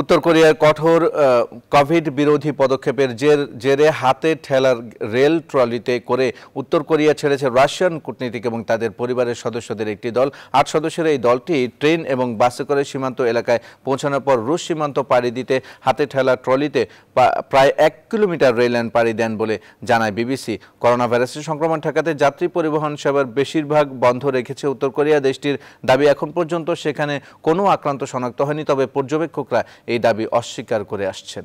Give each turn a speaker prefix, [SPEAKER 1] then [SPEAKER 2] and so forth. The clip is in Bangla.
[SPEAKER 1] উত্তর কোরিয়ার কঠোর কোভিড বিরোধী পদক্ষেপের জের জেরে হাতে ঠেলার রেল ট্রলিতে করে উত্তর কোরিয়া ছেড়েছে রাশিয়ান কূটনীতিক এবং তাদের পরিবারের সদস্যদের একটি দল আট সদস্যের এই দলটি ট্রেন এবং বাসে করে সীমান্ত এলাকায় পৌঁছানোর পর রুশ সীমান্ত পাড়ি দিতে হাতে ঠেলা ট্রলিতে প্রায় এক কিলোমিটার রেল লাইন পাড়ি দেন বলে জানায় বিবিসি করোনা ভাইরাসের সংক্রমণ ঠেকাতে যাত্রী পরিবহন সেবার বেশিরভাগ বন্ধ রেখেছে উত্তর কোরিয়া দেশটির দাবি এখন পর্যন্ত সেখানে কোনো আক্রান্ত শনাক্ত হয়নি তবে পর্যবেক্ষকরা এই দাবি অস্বীকার করে আসছেন